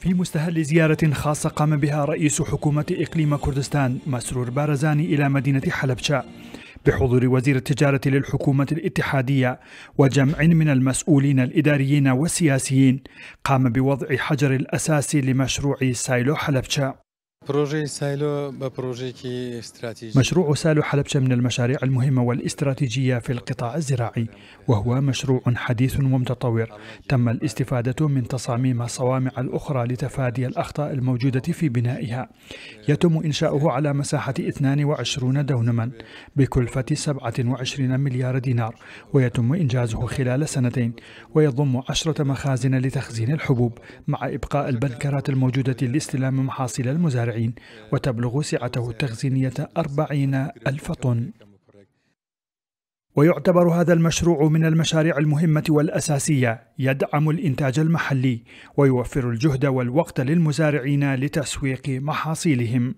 في مستهل زيارة خاصة قام بها رئيس حكومة إقليم كردستان مسرور بارزاني إلى مدينة حلبشة بحضور وزير التجارة للحكومة الاتحادية وجمع من المسؤولين الإداريين والسياسيين قام بوضع حجر الأساس لمشروع سايلو حلبشة مشروع سالو حلبشة من المشاريع المهمة والاستراتيجية في القطاع الزراعي وهو مشروع حديث ومتطور تم الاستفادة من تصاميم الصوامع الأخرى لتفادي الأخطاء الموجودة في بنائها يتم إنشاؤه على مساحة 22 دونما بكلفة 27 مليار دينار ويتم إنجازه خلال سنتين ويضم 10 مخازن لتخزين الحبوب مع إبقاء البنكرات الموجودة لاستلام محاصيل المزارع المزارعين وتبلغ سعته التخزينية 40 ألف طن ويعتبر هذا المشروع من المشاريع المهمة والأساسية يدعم الإنتاج المحلي ويوفر الجهد والوقت للمزارعين لتسويق محاصيلهم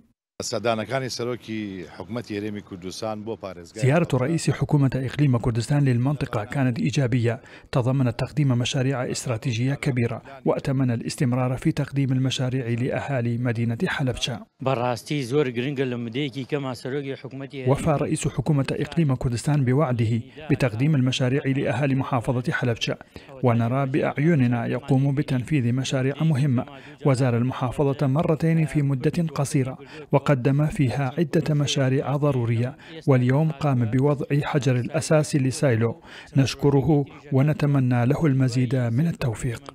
زيارة رئيس حكومة إقليم كردستان للمنطقة كانت إيجابية تضمنت تقديم مشاريع استراتيجية كبيرة وأتمنى الاستمرار في تقديم المشاريع لأهالي مدينة حلبشة وفى رئيس حكومة إقليم كردستان بوعده بتقديم المشاريع لأهالي محافظة حلبشة ونرى بأعيننا يقوم بتنفيذ مشاريع مهمة وزار المحافظة مرتين في مدة قصيرة وقد قدم فيها عدة مشاريع ضرورية واليوم قام بوضع حجر الأساس لسايلو نشكره ونتمنى له المزيد من التوفيق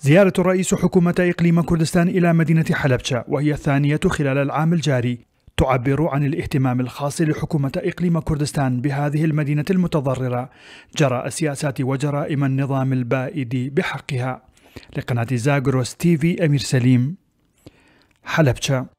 زيارة الرئيس حكومة إقليم كردستان إلى مدينة حلبشة وهي الثانية خلال العام الجاري تعبر عن الاهتمام الخاص لحكومة إقليم كردستان بهذه المدينة المتضررة جراء السياسات وجرائم النظام البائد بحقها لقناة زاغروس تي في أمير سليم حلبشة